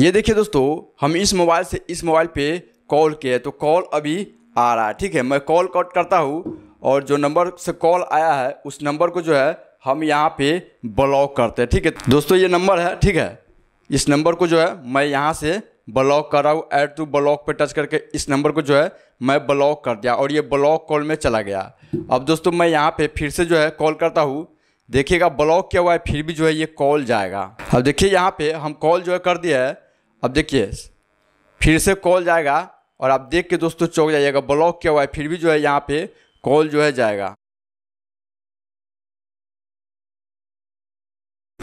ये देखिए दोस्तों हम इस मोबाइल से इस मोबाइल पे कॉल किए तो कॉल अभी आ रहा है ठीक है मैं कॉल कट करता हूँ और जो नंबर से कॉल आया है उस नंबर को जो है हम यहाँ पे ब्लॉक करते हैं ठीक है दोस्तों ये नंबर है ठीक है इस नंबर को जो है मैं यहाँ से ब्लॉक कर रहा हूँ ऐड टू ब्लॉक पे टच करके इस नंबर को जो है मैं ब्लॉक कर दिया और ये ब्लॉक कॉल में चला गया अब दोस्तों मैं यहाँ पे फिर से जो है कॉल करता हूँ देखिएगा ब्लॉक किया हुआ है फिर भी जो है ये कॉल जाएगा अब देखिए यहाँ पे हम कॉल जो है कर दिया है अब देखिए फिर से कॉल जाएगा और आप देख के दोस्तों चौक जाइएगा ब्लॉक क्या हुआ है फिर भी जो है यहाँ पे कॉल जो है जाएगा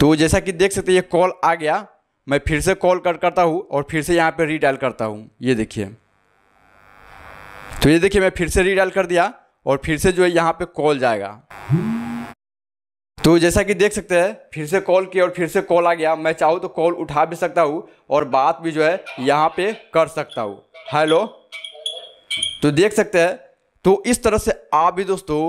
तो जैसा कि देख सकते ये कॉल आ गया मैं फिर से कॉल कर करता हूँ और फिर से यहाँ पे रीडायल करता हूँ ये देखिए तो ये देखिए मैं फिर से रीडायल कर दिया और फिर से जो है यहाँ पे कॉल जाएगा तो जैसा कि देख सकते हैं फिर से कॉल किया और फिर से कॉल आ गया मैं चाहूँ तो कॉल उठा भी सकता हूँ और बात भी जो है यहाँ पे कर सकता हूँ हेलो तो देख सकते हैं तो इस तरह से आप भी दोस्तों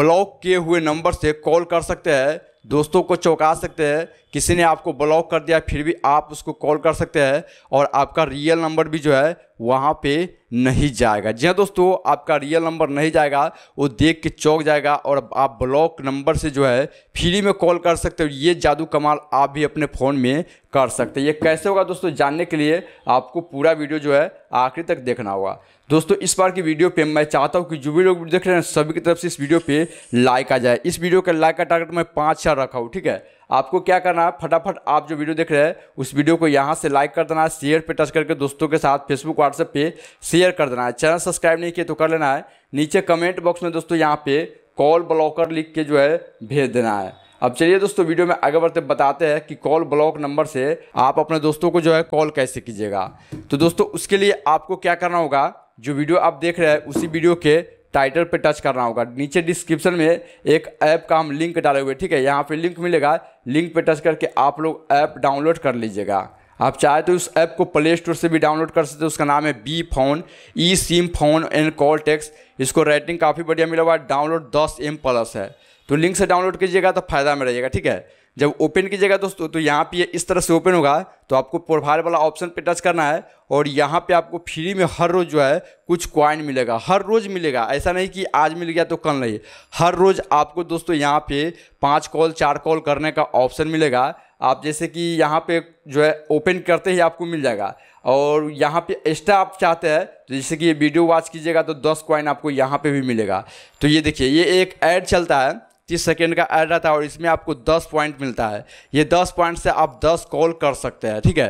ब्लॉक किए हुए नंबर से कॉल कर सकते हैं दोस्तों को चौंका सकते हैं किसी ने आपको ब्लॉक कर दिया फिर भी आप उसको कॉल कर सकते हैं और आपका रियल नंबर भी जो है वहाँ पे नहीं जाएगा जी हाँ दोस्तों आपका रियल नंबर नहीं जाएगा वो देख के चौक जाएगा और आप ब्लॉक नंबर से जो है फ्री में कॉल कर सकते हो ये जादू कमाल आप भी अपने फ़ोन में कर सकते हैं ये कैसे होगा दोस्तों जानने के लिए आपको पूरा वीडियो जो है आखिरी तक देखना होगा दोस्तों इस बार की वीडियो पे मैं चाहता हूँ कि जो भी लोग देख रहे हैं सभी की तरफ से इस वीडियो पे लाइक आ जाए इस वीडियो का लाइक का टारगेट मैं पाँच हज़ार रखा हूँ ठीक है आपको क्या करना है फटाफट आप जो वीडियो देख रहे हैं उस वीडियो को यहाँ से लाइक कर देना है शेयर पे टच करके दोस्तों के साथ फेसबुक व्हाट्सएप पे शेयर कर देना है चैनल सब्सक्राइब नहीं किए तो कर लेना है नीचे कमेंट बॉक्स में दोस्तों यहाँ पे कॉल ब्लॉकर लिख के जो है भेज देना है अब चलिए दोस्तों वीडियो में आगे बढ़ते बताते हैं कि कॉल ब्लॉक नंबर से आप अपने दोस्तों को जो है कॉल कैसे कीजिएगा तो दोस्तों उसके लिए आपको क्या करना होगा जो वीडियो आप देख रहे हैं उसी वीडियो के टाइटल पे टच करना होगा नीचे डिस्क्रिप्शन में एक ऐप का हम लिंक डाले हुए ठीक है यहाँ पे लिंक मिलेगा लिंक पे टच करके आप लोग ऐप डाउनलोड कर लीजिएगा आप चाहे तो उस ऐप को प्ले स्टोर से भी डाउनलोड कर सकते हो उसका नाम है B phone E sim phone and call text इसको रेटिंग काफ़ी बढ़िया मिला हुआ है डाउनलोड दस एम प्लस है तो लिंक से डाउनलोड कीजिएगा तो फायदा में रहिएगा ठीक है जब ओपन की जगह दोस्तों तो यहाँ पे इस तरह से ओपन होगा तो आपको प्रोफाइल वाला ऑप्शन पे टच करना है और यहाँ पे आपको फ्री में हर रोज़ जो है कुछ कॉइन मिलेगा हर रोज़ मिलेगा ऐसा नहीं कि आज मिल गया तो कल नहीं हर रोज़ आपको दोस्तों यहाँ पे पाँच कॉल चार कॉल करने का ऑप्शन मिलेगा आप जैसे कि यहाँ पे जो है ओपन करते ही आपको मिल जाएगा और यहाँ पे एक्स्ट्रा आप चाहते हैं तो जैसे कि ये वीडियो वॉच कीजिएगा तो दस कॉइन आपको यहाँ पे भी मिलेगा तो ये देखिए ये एक ऐड चलता है पच्चीस सेकेंड का ऐड रहता है और इसमें आपको दस पॉइंट मिलता है ये दस पॉइंट से आप दस कॉल कर सकते हैं ठीक है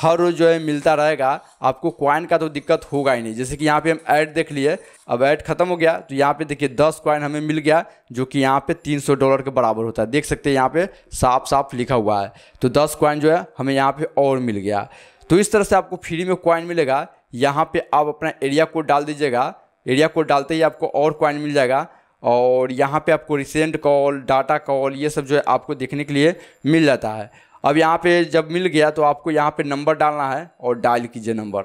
हर रोज़ जो है मिलता रहेगा आपको क्वाइन का तो दिक्कत होगा ही नहीं जैसे कि यहाँ पे हम ऐड देख लिए अब ऐड खत्म हो गया तो यहाँ पे देखिए दस क्वाइन हमें मिल गया जो कि यहाँ पे तीन सौ डॉलर के बराबर होता है देख सकते हैं यहाँ पे साफ साफ लिखा हुआ है तो दस क्वाइन जो है हमें यहाँ पे और मिल गया तो इस तरह से आपको फ्री में क्वाइन मिलेगा यहाँ पर आप अपना एरिया कोड डाल दीजिएगा एरिया कोड डालते ही आपको और क्वाइन मिल जाएगा और यहाँ पे आपको रिसेंट कॉल डाटा कॉल ये सब जो है आपको देखने के लिए मिल जाता है अब यहाँ पे जब मिल गया तो आपको यहाँ पे नंबर डालना है और डायल कीजिए नंबर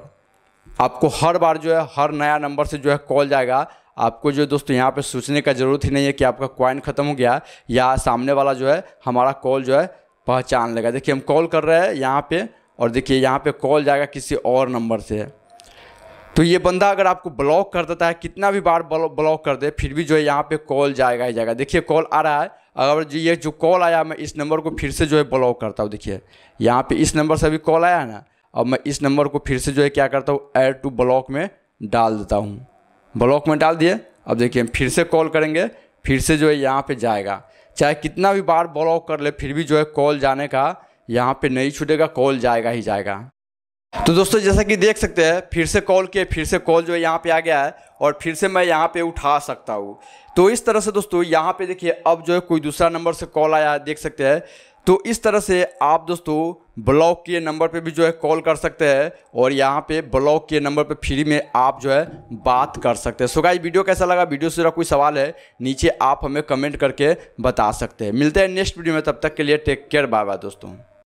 आपको हर बार जो है हर नया नंबर से जो है कॉल जाएगा आपको जो दोस्तों यहाँ पे सोचने का ज़रूरत ही नहीं है कि आपका क्वाइन ख़त्म हो गया या सामने वाला जो है हमारा कॉल जो है पहचान लेगा देखिए हम कॉल कर रहे हैं यहाँ पर और देखिए यहाँ पर कॉल जाएगा किसी और नंबर से तो ये बंदा अगर आपको ब्लॉक कर देता है कितना भी बार ब्लॉक कर दे फिर भी जो है यहाँ पे कॉल जाएगा ही जाएगा देखिए कॉल आ रहा है अगर जो ये जो कॉल आया मैं इस नंबर को फिर से जो है ब्लॉक करता हूँ देखिए यहाँ पे इस नंबर से अभी कॉल आया ना अब मैं इस नंबर को फिर से जो है क्या करता हूँ एड टू ब्लॉक में डाल देता हूँ ब्लॉक में डाल दिए अब देखिए फिर से कॉल करेंगे फिर से जो है यहाँ पर जाएगा चाहे कितना भी बार ब्लॉक कर ले फिर भी जो है कॉल जाने का यहाँ पर नहीं छूटेगा कॉल जाएगा ही जाएगा तो दोस्तों जैसा कि देख सकते हैं फिर से कॉल किए फिर से कॉल जो है यहाँ पे आ गया है और फिर से मैं यहाँ पे उठा सकता हूँ तो इस तरह से दोस्तों यहाँ पे देखिए अब जो है कोई दूसरा नंबर से कॉल आया है देख सकते हैं तो इस तरह से आप दोस्तों ब्लॉक किए नंबर पे भी जो है कॉल कर सकते हैं और यहाँ पे ब्लॉक किए नंबर पे फ्री में आप जो है बात कर सकते हैं सो गाइस वीडियो कैसा लगा वीडियो से ज़रा कोई सवाल है नीचे आप हमें कमेंट करके बता सकते हैं मिलते हैं नेक्स्ट वीडियो में तब तक के लिए टेक केयर बाय बाय दोस्तों